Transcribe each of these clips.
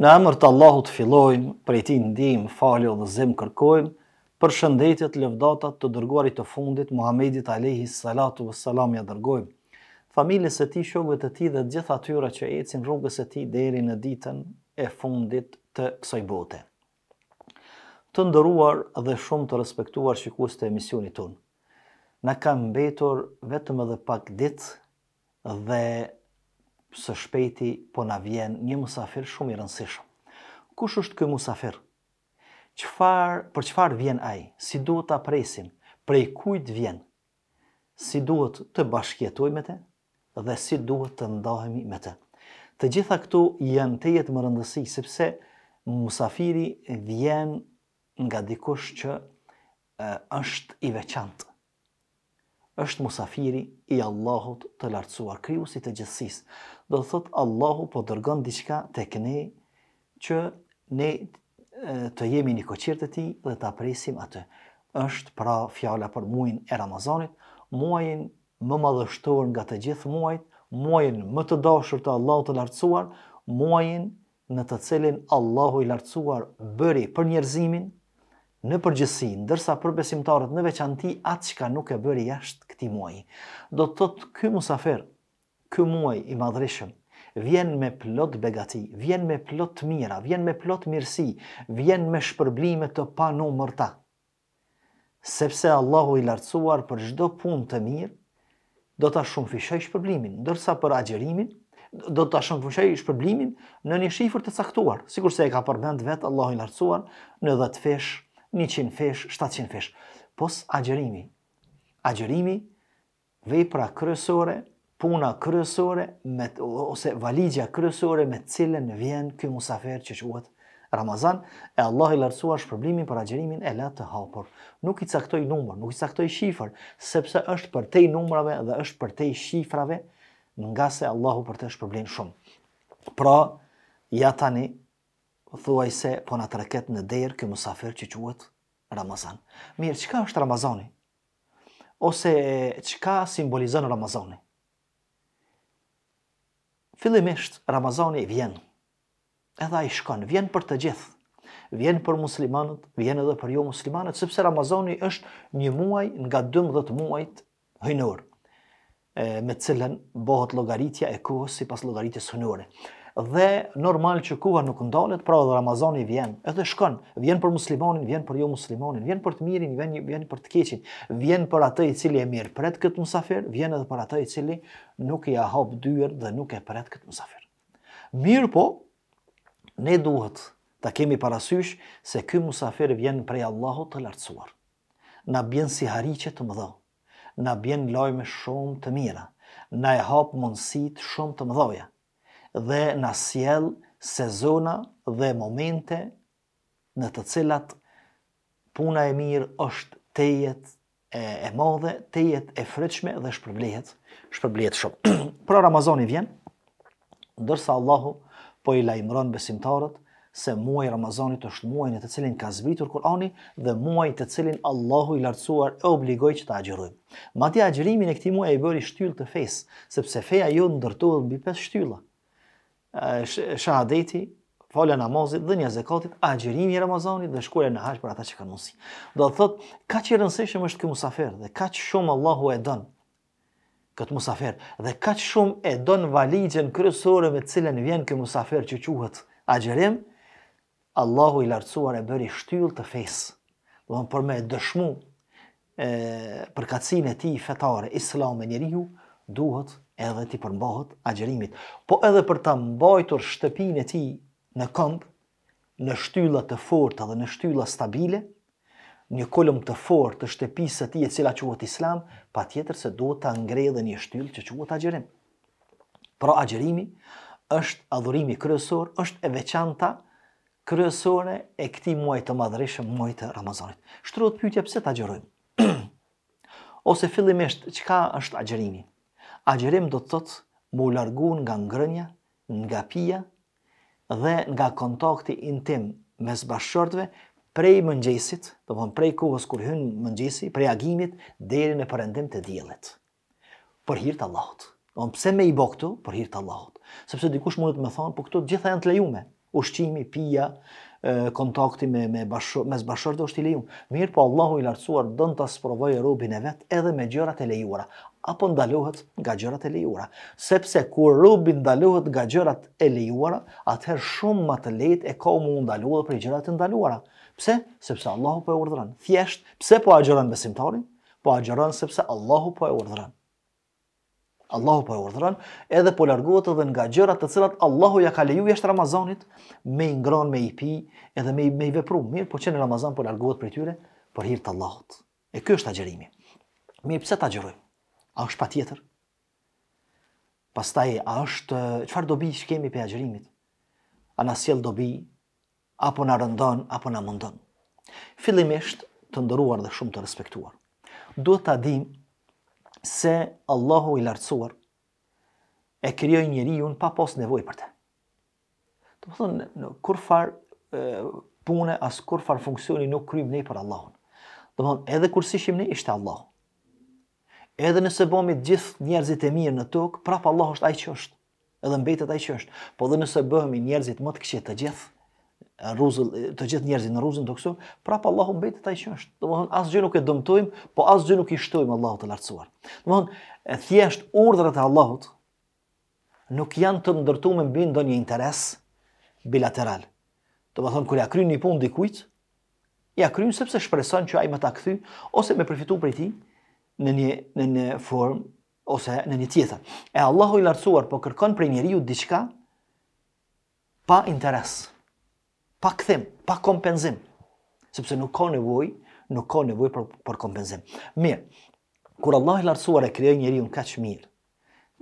Në emër të Allahut fillojmë, prej ti ndihmë, falë dhe zemë kërkojmë për shëndetet lëvdata të dërguarit të fundit Muhamedit Alehi, salatu vesselam ja dërgojmë. Familjes së tij, shokëve të tij dhe të gjithë atyra që ecin rrugës së tij deri në ditën e fundit të kësaj bote. Të ndëruar dhe shumë të respektuar shikues të emisionit tonë. Na kanë mbetur vetëm edhe pak ditë dhe së shpejti po na vjen një musafir shumë i rëndësishëm. Kush është ky musafir? Çfar, për çfarë vjen ai? Si duhet ta presim? Prej kujt vjen? Si duhet të bashkëjetojmë me të? Dhe si duhet të ndahemi me të? Të gjitha këtu janë të jetë më rëndësi, sepse musafiri vjen nga dikush që e, është i veçantë është musafiri i Allahut të lartësuar, kryusit të gjithësisë do të thotë Allahu po dërgon diçka tek ne që ne të jemi në koqir të tij dhe ta presim atë. Ësht pra fjala për muajin e Ramazanit, muajin më madhështor nga të gjithë muajt, muajin më të dashur të Allahut të lartësuar, muajin në të cilin Allahu i lartësuar bëri për njerëzimin në përgjithësi, ndërsa për besimtarët në veçanti atë që nuk e bëri jashtë këtij muaji. Do të thotë ky musafer ky muaj i madhrishëm vjen me plot begati, vjen me plot mira, vjen me plot mirësi, vjen me shpërblime të panumërta. Sepse Allahu i lartësuar për çdo punë të mirë, do ta shumëfishoj shpërblimin, ndërsa për agjerimin do ta shumëfishoj shpërblimin në një shifër të caktuar, sikur se e ka përmend vetë Allahu i lartësuar në 10 fesh, 100 fesh, 700 fesh. Pos agjerimi, agjerimi vepra kërësore, puna kryesore me ose valigja kryesore me cilën vjen ky musafir që quhet Ramazan, e Allah i lartësuar shpërblimin për agjerimin e latë të hapur. Nuk i caktoj numër, nuk i caktoj shifër, sepse është për te numërave dhe është për te shifrave, nga se Allahu për te shpërblim shumë. Pra, ja tani, thuaj se po në të në derë kë musafir që quëtë Ramazan. Mirë, qëka është Ramazani? Ose qëka simbolizën Ramazani? fillimisht Ramazani i vjen. Edhe ai shkon, vjen për të gjithë. Vjen për muslimanët, vjen edhe për jo muslimanët, sepse Ramazani është një muaj nga 12 muajt hyjnor, me të cilën bëhet llogaritja e kohës sipas llogaritjes hyjnore dhe normal që koha nuk ndalet, pra edhe Ramazani vjen, edhe shkon, vjen për muslimonin, vjen për jo muslimonin, vjen për të mirin, vjen, vjen për të keqin, vjen për atë i cili e mirë për etë këtë musafir, vjen edhe për atë i cili nuk i ahop dyër dhe nuk e për etë këtë musafir. Mirë po, ne duhet të kemi parasysh se këtë musafir vjen prej Allahot të lartësuar. Na bjen si hariqet të më na bjen lojme shumë të mira, na e hapë mundësit shumë të më dhe na sjell sezona dhe momente në të cilat puna e mirë është te jetë e e madhe, te jetë e frytshme dhe shpërblihet, shpërblihet shumë. Pra Ramazani vjen, ndërsa Allahu po i lajmëron besimtarët se muaji i Ramazanit është muaji në të cilin ka zbritur Kur'ani dhe muaji të cilin Allahu i lartësuar e obligoi që ta agjërojmë. Matja agjërimi në këtë muaj e bëri shtyllë të fesë, sepse feja jo ndërtohet mbi pesë shtylla shahadeti, falja namazit dhe një zekatit, agjerimi i Ramazanit dhe shkuarja në haq për ata që kanë mundsi. Do të thotë, kaq i rëndësishëm është ky musafir dhe kaq shumë Allahu e don këtë musafir dhe kaq shumë e don valigjen kryesore me të cilën vjen ky musafir që quhet agjerim, Allahu i lartësuar e bëri shtyllë të fesë. Do të thonë për me dëshmu e përkatësinë e tij fetare islame njeriu duhet edhe ti përmbahët agjerimit, po edhe për ta mbajtur shtëpinë e ti në këmbë, në shtylla të fortë dhe në shtylla stabile, një kolum të fortë të shtëpisë të ti e cila quat islam, pa tjetër se do të dhe një shtyllë që quat agjerim. Pra agjerimi është adhurimi kryesor, është e veçanta kryesore e këti muaj të madhërishëm muaj të Ramazanit. Shtrohet pytja pse të agjerojmë? Ose fillimisht, qka është agjerimi? Agjerim do të thot më largun nga ngrënja, nga pija dhe nga kontakti intim me së bashkëshortëve prej mëngjesit, do të prej kohës kur hyn mëngjesi, prej agimit deri në përendim të djelet. Për hir të Allahut. Do të pse me i boku për hir të Allahut. Sepse dikush mund të më thonë, po këtu gjitha janë të lejume, Ushqimi, pija, kontakti me me bashor, me bashortëve është i lejuar. Mirë, po Allahu i lartësuar don ta sprovojë robin e vet edhe me gjërat e lejuara apo ndalohet nga gjërat e lejuara. Sepse kur rubi ndalohet nga gjërat e lejuara, atëherë shumë më të lehtë e ka mund ndalohet për gjërat e ndaluara. Pse? Sepse Allahu po e urdhëron. Thjesht, pse po agjeron besimtarin? Po agjeron sepse Allahu po e urdhëron. Allahu po e urdhëron, edhe po largohet edhe nga gjërat të cilat Allahu ja ka lejuar jashtë Ramazanit, me i ngron, me i pi, edhe me i, me i vepru. Mirë, po që në Ramazan po largohet prej tyre për hir të Allahut. E ky është agjërimi. Mirë, pse ta agjëroj? A është patjetër? Pastaj a është çfarë dobi kemi për agjërimit? A na sjell dobi apo na rëndon apo na mundon? Fillimisht të ndëruar dhe shumë të respektuar. Duhet ta dimë se Allahu i lartësuar e krijoi njeriu pa pas nevojë për të. Do të thonë në kur far e, pune as kur far funksioni nuk kryem ne për Allahun. Do të thonë edhe kur sishim ne ishte Allahu. Edhe nëse bëmi të gjithë njerëzit e mirë në tokë, prapë Allah është ai që është. Edhe mbetet ai që është. Po dhe nëse bëhemi njerëzit më të këqij të gjithë, rruzull të gjithë njerëzit në rruzën do këso, prapë Allahu mbet ta që është. Domthon asgjë nuk e dëmtojm, po asgjë nuk i shtojm Allahu të lartësuar. Domthon e thjesht urdhrat e Allahut nuk janë të ndërtuar me ndonjë interes bilateral. Domthon kur ja kryen një punë dikujt, ja kryen sepse shpreson që ai më ta kthy ose më përfitu prej tij në një në një formë ose në një tjetër. E Allahu i lartësuar po kërkon prej njeriu diçka pa interes pa këthim, pa kompenzim. Sepse nuk ka nevoj, nuk ka nevoj për, për kompenzim. Mirë, kur Allah i lartësuar e krijoi njeri në kaqë mirë,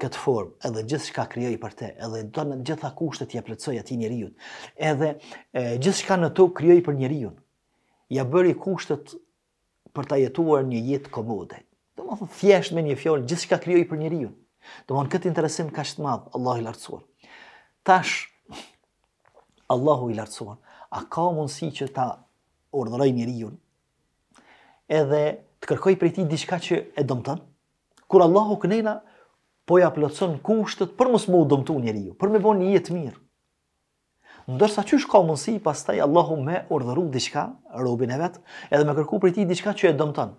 këtë formë, edhe gjithë shka për te, edhe do në gjitha kushtet t'ja plëtsoj ati njeri edhe gjithçka gjithë shka në to krijoi për njeriu. ja bëri kushtet për ta jetuar një jetë komode. Do më thënë thjesht me një fjollë, gjithë shka për njeriu. unë. Do më këtë interesim ka shtë madhë, Allah i lartësuar. Tash, Allahu i lartësuar, a ka mundësi që ta urdhëroj njeriu edhe të kërkoj prej tij diçka që e dëmton kur Allahu kënena po ja plotson kushtet për mos më dëmtu njeriu për me një jetë mirë ndërsa çysh ka mundësi pastaj Allahu më urdhëron diçka robin e vet edhe më kërku prej tij diçka që e dëmton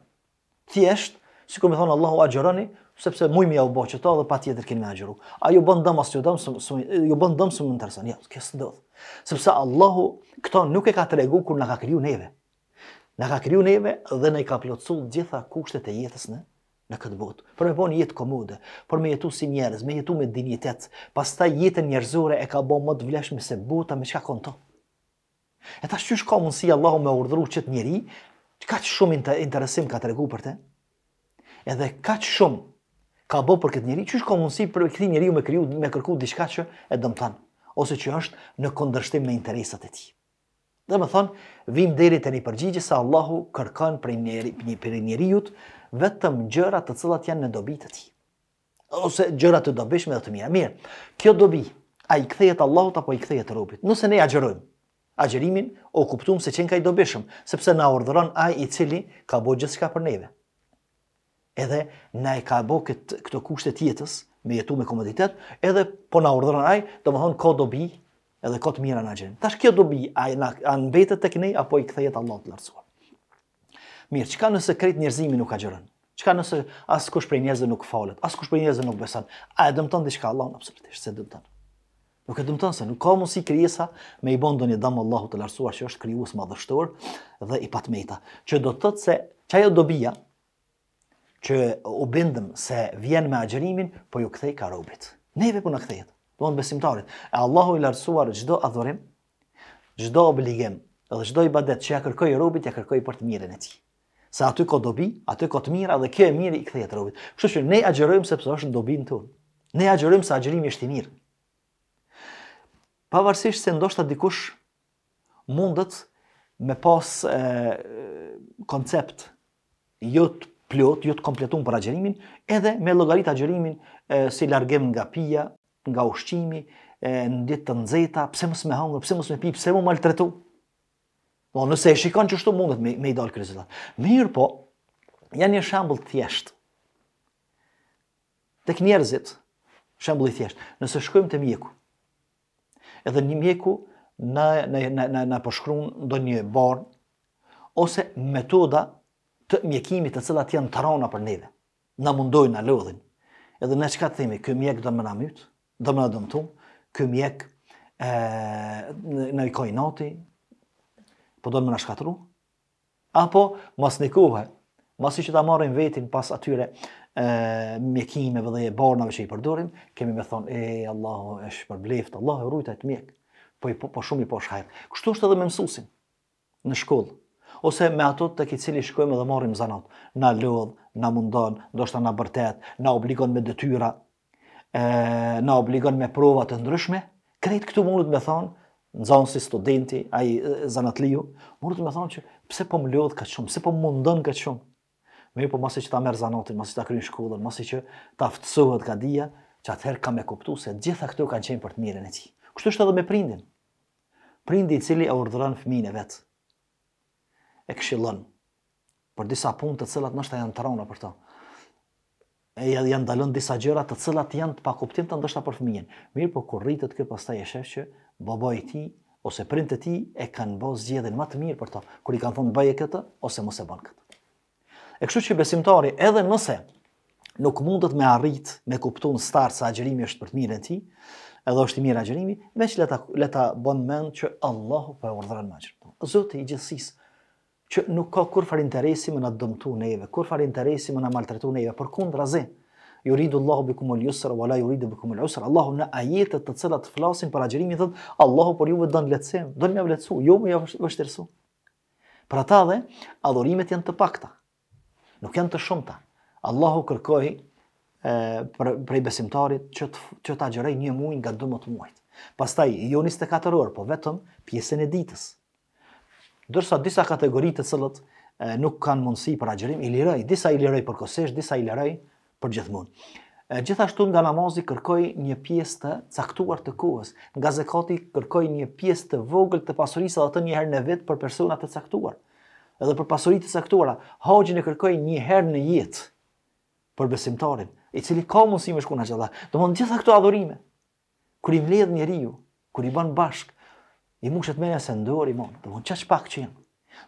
thjesht si kur më thon Allahu ajroni, sepse muj më ja u bë qeto dhe patjetër keni më ajru. Ai u bën dëm as ju dëm, ju bën dëm se më ndërson. Ja, kjo s'do. Sepse Allahu këto nuk e ka tregu kur na ka kriju neve. Na ka kriju neve dhe na i ka plotsu të gjitha kushtet e jetës në në këtë botë. Por më vonë jetë komode, por më jetu si njerëz, me jetu me dinjitet. Pastaj jetën njerëzore e ka bën më të vlefshme se bota me çka konto. E Eta shqysh ka mundësi Allahu me urdhru qëtë njeri, qëka që shumë interesim ka të regu për te, edhe kaq shumë ka bë për këtë njerëz, çish ka mundsi për këtë njeriu me kriju me kërku diçka që e dëmton ose që është në kundërshtim me interesat e tij. Dhe më thon, vim deri te një përgjigje se Allahu kërkon prej njeri, një për një njeriu vetëm gjëra të cilat janë në dobi të tij. Ose gjëra të dobishme dhe të mira. Mirë, kjo dobi a i kthehet Allahut apo i kthehet robit? Nëse ne agjerojmë agjerimin, o kuptum se çen ka i dobishëm, sepse na urdhëron ai i cili ka bëjë gjithçka për neve edhe na e ka bo këtë, këto kushtet jetës me jetu me komoditet, edhe po na urdhëron ai, domthon ko do bi, edhe ko të mira na gjen. Tash kjo do bi, ai na an mbetet tek ne apo i kthehet Allahut lartsu. Mirë, çka nëse kret njerëzimi nuk ka gjërën? Çka nëse as kush prej njerëzve nuk falet, as kush prej njerëzve nuk beson? A e dëmton diçka Allahun absolutisht se dëmton? Nuk e dëmton se nuk ka mos krijesa me i bën doni dëm Allahut të lartësuar që është krijuës madhështor dhe i patmeta. Që do të thotë se çajo dobia, që u bindëm se vjen me agjerimin, po ju këthej ka robit. Neve po në këthejet, do në besimtarit. E Allahu i lartësuar gjdo adhorem, gjdo obligim, edhe gjdo i badet që ja kërkoj robit, ja kërkoj për të mirën e ti. Se aty ko dobi, aty ko të mirë, edhe kjo e mirë i këthejet robit. Kështu që ne agjerojmë se përso është në dobi në Ne agjerojmë se agjerimi është i mirë. Pavarësisht se ndoshta dikush mundet me pas e, koncept jo të plot, jo të kompletum për agjerimin, edhe me llogarit agjerimin e, si largim nga pija, nga ushqimi, e, në ditë të nxehta, pse mos me hangër, pse mos me pi, pse më maltretu. Po nëse e shikon që shto mundet me, me i dalë kërëzitat. Mirë po, janë një shambull të thjeshtë. Tek njerëzit, shambull i thjeshtë. Nëse shkojmë të mjeku, edhe një mjeku në, na në, në, në përshkru në ose metoda të mjekimit të cilat janë të rona për neve. Na mundojnë na lodhin. Edhe ne çka themi, ky mjek do më na myt, do më na dëmtu, ky mjek ë në kojnoti, po do më na shkatru. Apo mos nikuhe, mos i që ta marrin vetin pas atyre mjekimeve dhe e barnave që i përdorin, kemi me thonë, e, Allahu, është përbleft, Allahu, rrujta të mjek, po, po, po, shumë i po shkajt. Kështu është edhe me mësuesin në shkollë, ose me ato të ke cili shkojmë dhe marim zanat, na lodh, na mundon, do na bërtet, na obligon me dëtyra, e, na obligon me provat të ndryshme, krejt këtu mund të me thonë, në zonë si studenti, a i zanat liju, të me thonë që pëse po më lodh ka shumë, pëse po më mundon ka shumë, me ju po masi që ta merë zanatin, masi që ta krynë shkollën, masi që ta aftësohet ka dia, që atëherë kam e kuptu se gjitha këto kanë qenë për të mirën e ti. Kështu është edhe me prindin. i cili e urdhëran fëmine vetë e këshillon për disa punë të cilat ndoshta janë të rëndë për to. E janë dalën disa gjëra të cilat janë të pakuptim të ndoshta për fëmijën. Mirë, po kur rritet kjo pastaj e shef që baba i tij ose prindët ti tij e kanë bërë zgjedhjen më të mirë për to, kur i kanë thonë bëje këtë ose mos e bën këtë. E kështu që besimtari edhe nëse nuk mundet me arrit, me kuptun start se agjërimi është për të mirën e tij, edhe është i mirë agjërimi, veç leta leta bën mend që Allahu po e më gjithë. Zoti i gjithësisë që nuk ka kur far interesi më në dëmtu neve, kur far interesi më në maltretu neve, për kund razin, ju rridu Allahu bikum ul jusra, wala ju rridu bikum ul usra, Allahu në ajetet të cilat flasin për agjerimi, dhe Allahu për juve dënë letësim, dënë me vletësu, jo me vështërsu. Pra ta dhe, adhurimet janë të pakta, nuk janë të shumëta. Allahu kërkoj prej besimtarit që të, që të agjerej një muin nga 12 muajt. Pastaj, jo 24 orë, po vetëm pjesën e ditës, Dërsa disa kategori të cilët nuk kanë mundësi për agjërim, i liroj, disa i liroj përkohësisht, disa i liroj për gjithmonë. Gjithashtu nga namazi kërkoj një pjesë të caktuar të kohës, nga zekati kërkoj një pjesë të vogël të pasurisë atë një herë në vetë për persona të caktuar. Edhe për pasuritë të caktuara, haxhin e kërkoj një herë në jetë për besimtarin, i cili ka mundësi me shkuna gjitha. Dhe mund gjitha këto adhurime, kër i mledh njeriu, kër i ban bashkë, i mushet me se ndori, mon, do mund qaq pak që jam.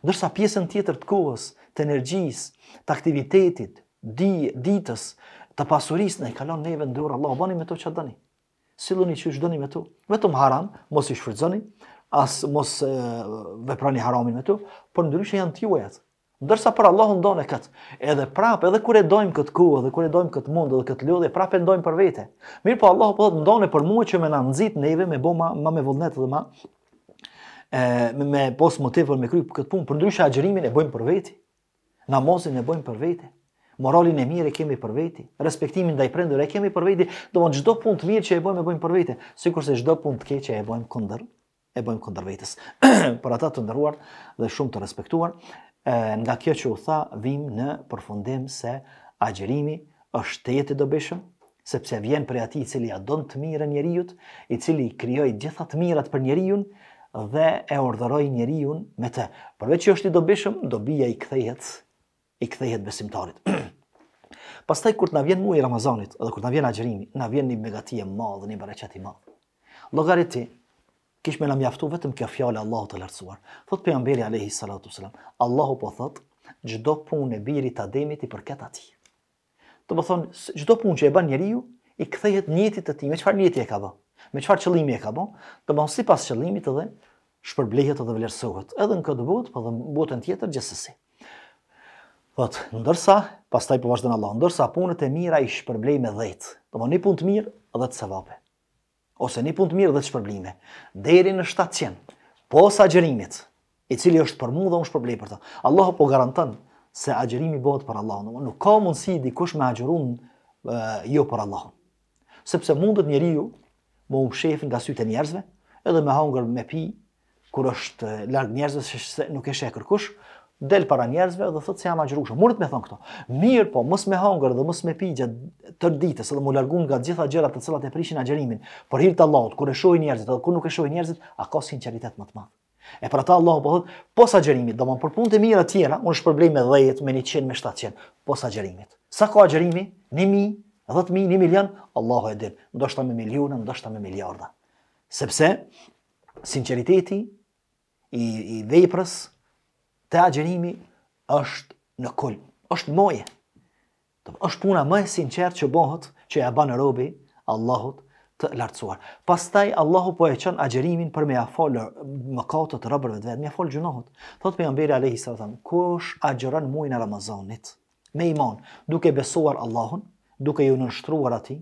Ndërsa pjesën tjetër të kohës, të energjis, të aktivitetit, di, ditës, të pasuris, në i kalon neve ndorë, Allah, bani me to që dëni. Siluni që shdëni me to, vetëm haram, mos i shfridzoni, as mos e, veprani haramin me to, por ndryshe janë tjuajat. Ndërsa për Allahun donë këtë, edhe prapë, edhe kur e dojmë këtë kohë, edhe kur e dojmë këtë mund, edhe këtë lodhje, prapë e ndojmë për vete. Mirë po Allahu po thotë ndonë për mua që më na nxit neve me bë më me vullnet dhe më e, me, me pos motiv me kry këtë punë, për ndryshë agjërimin e bojmë për veti, namazin e bojmë për veti, moralin e mirë e kemi për veti, respektimin dhe i prendur e kemi për veti, do më në gjdo punë të mirë që e bojmë e bojmë për veti, sikur se gjdo punë të keqë e bojmë këndër, e bojmë këndër vetës, për ata të ndërruar dhe shumë të respektuar, e, nga kjo që u tha, vim në përfundim se agjërimi është të jetë i sepse vjen për ati i cili adon të mirë njeriut, i cili i gjithat mirat për njeriun, dhe e urdhëroi njeriu me të. Përveç që është i dobishëm, dobija i kthehet i kthehet besimtarit. Pastaj kur na vjen muaji i Ramazanit, edhe kur na vjen agjërimi, na vjen një begati e madhe, një bereqet i madh. Llogariti kish me na mjaftu vetëm kjo fjalë Allahu të lartësuar. Thot pejgamberi alayhi salatu wasalam, Allahu po thot, çdo punë e birit Ademit i përket atij. Do të thonë, çdo punë që e bën njeriu i kthehet njëtit të tij, me çfarë njëti e ka bërë me çfarë qëllimi e ka bën, të bën sipas qëllimit edhe shpërblehet edhe vlerësohet, edhe në këtë botë, po edhe në botën tjetër gjithsesi. Thot, ndërsa, pastaj po vazhdon Allah, ndërsa punët e mira i shpërblej me dhëjt. Do një punë të mirë edhe të sevape. Ose një punë të mirë edhe të shpërblime, deri në 700 po sa agjerimit, i cili është për mua dhe unë shpërblej për të. Allahu po garanton se agjerimi bëhet për Allahun, domethënë nuk ka mundësi dikush me agjerun jo për Allahun. Sepse mundet njeriu më u shef nga sytë e njerëzve, edhe me hangër me pi, kur është larg njerëzve se nuk e sheh kërkush, del para njerëzve dhe thot se jam agjërushëm. Murit me thon këto. Mirë, po mos me hangër dhe mos me pi gjatë tër ditës, edhe më largun nga të gjitha gjërat të cilat e prishin agjërimin. Për hir të Allahut, kur e shohin njerëzit, edhe kur nuk e shohin njerëzit, a ka sinqeritet më të madh? E për ata Allahu po thot, po sa xherimit, domon për punë të mira të tjera, unë shpërblej me 10, me 100, me 700, po sa xherimit. Sa ka xherimi? 1000, 2000, 3000, 4000, 5000, 6000, 7000, 8000, 9000, 10000, 11000, 12000, 13000, 14000, 15000, 16000, 17000, 18000, 19000, 20000, 21000, 22000, 23000, 24000, 25000, 26000, 27000, 28000, 29000, 30000, 31000, 32000, 33000, 34000, 35000, 36000, 37000, 38000, 39000, 40000, 41000, 42000, 43000, 44000, 45000, 46000, 47000, 48000, 49000, 50000, 51000, 52000, 53000, A thot 1 milion, Allahu e din. Ndoshta me miliona, ndoshta me miliarda. Sepse sinqeriteti i i veprës të agjerimi është në kul, është moje. Do është puna më e sinqertë që bëhet, që ja bën robi Allahut të lartësuar. Pastaj Allahu po e çon agjërimin për me afol mëkatet të robërve të vet, me afol gjunohet. Thot pejgamberi alayhi sallam, kush agjëron muin e Ramazanit me iman, duke besuar Allahun, duke ju nënshtruar ati,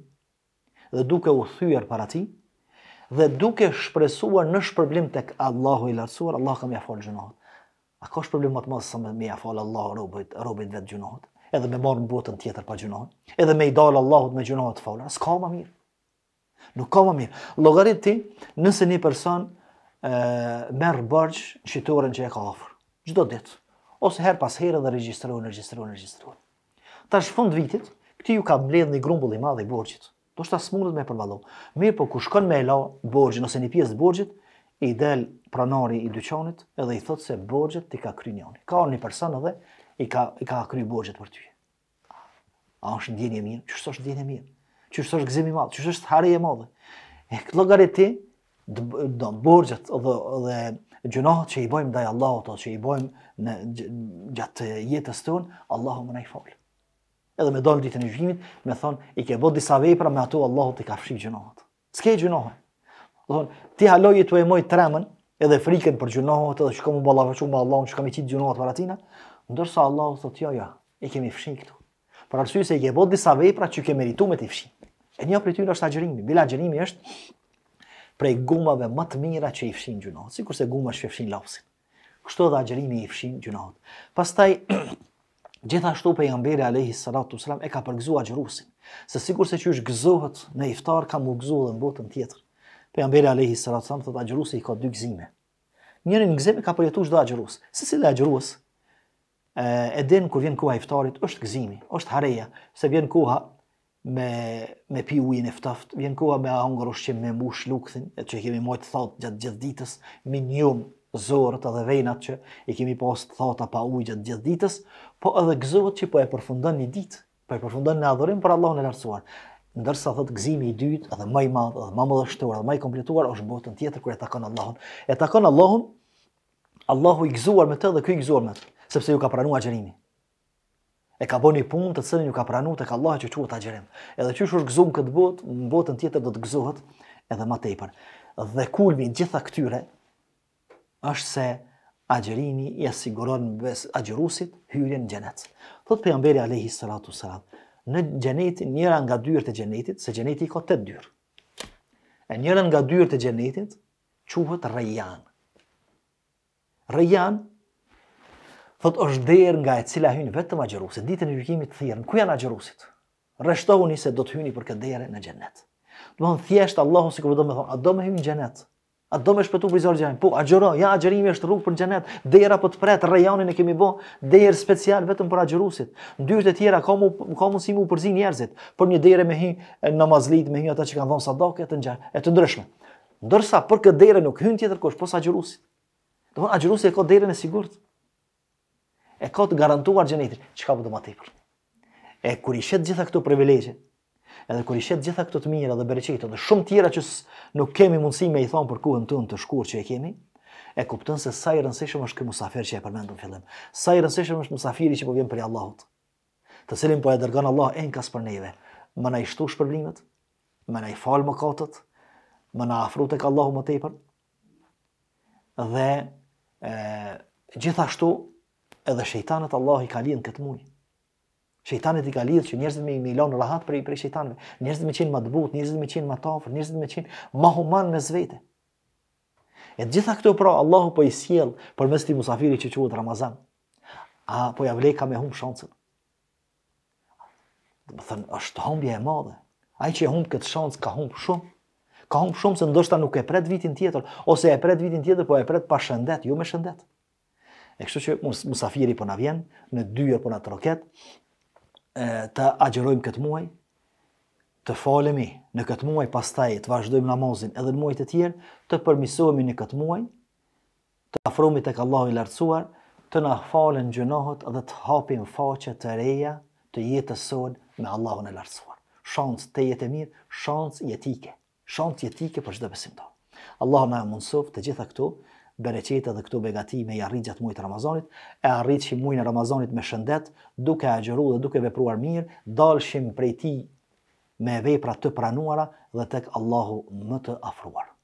dhe duke u thyer para ti, dhe duke shpresuar në shpërblim të Allahu i lartësuar, Allah ka me e falë A ka shpërblim më të mësë se me e falë Allah robit, robit vetë gjunohet, edhe me marë në botën tjetër pa gjënohët, edhe me i dalë Allahut me gjunohet të falë, s'ka ma mirë. Nuk ka ma mirë. Logarit ti, nëse një person merë bërgjë në qitorën që e ka ofrë, gjdo ditë, ose her pas herë dhe registruar, registruar, registruar. Ta fund vitit, Këti ju ka mbledh një grumbull i madhe i borgjit. Do shta së mundet me përvalo. Mirë po, ku shkon me e la borgjit, nëse një pjesë borgjit, i del pranari i dyqanit edhe i thot se borgjit ti ka kry njoni. Ka një person edhe i ka, i ka kry borgjit për ty. A është e mirë? Qështë është e mirë? Qështë është gëzimi madhe? Qështë është e madhe? E këtë logare ti, do borgjet edhe, edhe gjunahat që i bojmë dhe Allahot, që i bojmë në gjatë jetës tonë, Allahot më në i falë edhe me dalë ditën e gjykimit, me thon i ke bot disa vepra me ato Allahu ti ka fshi gjënohat. S'ke gjënohe. Do thon ti haloje e moj tremën edhe frikën për gjënohat edhe shkomu ballafaqu me Allahun, shkam i qitë gjënohat para tina, ndërsa Allahu thot jo ja, jo, i kemi fshi këtu. Për arsye se i ke bot disa vepra që ke merituar me ti fshi. E një për tyre është agjërimi. Bila agjërimi është prej gumave më të mira që i fshin gjënohat, sikurse guma shfshin lapsin. Kështu edhe agjërimi i fshin gjënohat. Pastaj Gjithashtu pejgamberi alayhi salatu wasalam e ka përgëzuar xhirusin. Se sikur se qysh gëzohet në iftar ka më gëzuar në botën tjetër. Pejgamberi alayhi salatu wasalam thotë i ka dy gëzime. Njëri në gëzim ka përjetuar çdo xhirus. si si dha xhirus? edhen din kur vjen koha iftarit është gëzimi, është hareja, se vjen koha me me pi ujin e ftoft, vjen koha me hunger me mush lukthin, që kemi më të thot gjatë gjithë ditës, me njum zorët edhe venat që i kemi pas të thata pa ujë gjatë gjithë ditës, po edhe gëzohet që po e përfundon një ditë, po e përfundon në adhurim për Allahun e lartësuar. Ndërsa thot gëzimi i dytë edhe më i madh, edhe më mëdhështor, edhe më i kompletuar është botën tjetër kur e takon Allahun. E takon Allahun Allahu i gëzuar me të dhe këj i gëzuar me të, sepse ju ka pranuar xherimin. E ka bënë punë të cilën ju ka pranuar tek Allahu që quhet agjerim. Edhe çysh është gëzuar këtë botë, në botën tjetër do të gëzohet edhe më tepër. Dhe kulmi gjitha këtyre është se agjerimi i asiguron ves agjerusit hyrjen në xhenet. Thot pejgamberi alayhi salatu sallam, në xhenet njëra nga dyert e xhenetit, se xheneti ka tet dyert. E njëra nga dyert e xhenetit quhet Rayyan. Rayyan thot është derë nga e cila hyn vetëm agjerusit ditën e gjykimit thirrën. Ku janë agjerusit? Rreshtohuni se do të hyni për këtë derë në xhenet. Domthon thjesht Allahu sikur do të më thonë, a do më hyj në xhenet? A do me shpëtu prizor gjajnë? Po, agjero, ja agjerimi është rrugë për në gjenet, po për të pret rejonin e kemi bo, derë special vetëm për agjerusit. Në të e tjera, ka, mu, ka mundësi mu përzi njerëzit, për një derë me hi në mazlit, me hi ata që kanë dhonë sadoke, të njërë, e të ndryshme. Ndërsa, për këtë derë nuk hynë tjetër kush pos agjerusit. Do von agjerusit e ka derën në sigurët. E ka të garantuar gjenetit, çka po për tepër. E kur i shet gjitha këto privilegje, edhe kur i shet gjitha këto të mira dhe bereqete dhe shumë tjera që nuk kemi mundësi me i thon për kuën tënë të shkurt që e kemi, e kupton se sa i rëndësishëm është ky musafir që e përmendëm fillim. Sa i rëndësishëm është musafiri që po vjen për i Allahut. Të cilin po e dërgon Allah enkas për neve. Më na i shtu shpërblimet, më na i fal mëkatet, më na afro tek Allahu më tepër. Dhe e gjithashtu edhe shejtanët Allah i kalin këtë mujë. Shejtanet i ka lidh që njerëzit me me lënë rahat për i prej shejtanëve. Njerëzit me qenë më të butë, njerëzit me qenë më të afër, njerëzit me qenë më human me vetë. E gjitha këto pra Allahu po i sjell përmes të musafiri që quhet Ramazan. A po ja vlej ka me hum shancën. Do të thënë është humbje e madhe. Ai që humb këtë shans ka humb shumë. Ka humb shumë se ndoshta nuk e pret vitin tjetër ose e pret vitin tjetër po e pret pa shëndet, jo me shëndet. E kështu që musafiri po na vjen në dyer apo na troket, të agjerojmë këtë muaj, të falemi në këtë muaj, pas taj të vazhdojmë namazin edhe në muaj të tjerë, të përmisohemi në këtë muaj, të afromi të këllohu i lartësuar, të në falen gjënohët dhe të hapim faqe të reja të jetë të sonë me Allahun e lartësuar. Shansë të jetë e mirë, shansë jetike, shansë jetike për shdo besimtohë. Allahun e mundësof të gjitha këtu, bereqete dhe këto begati me i arrit gjatë mujtë Ramazanit, e arrit që i mujnë Ramazanit me shëndet, duke a gjëru dhe duke vepruar mirë, dalëshim prej ti me vepra të pranuara dhe tek Allahu më të afruar.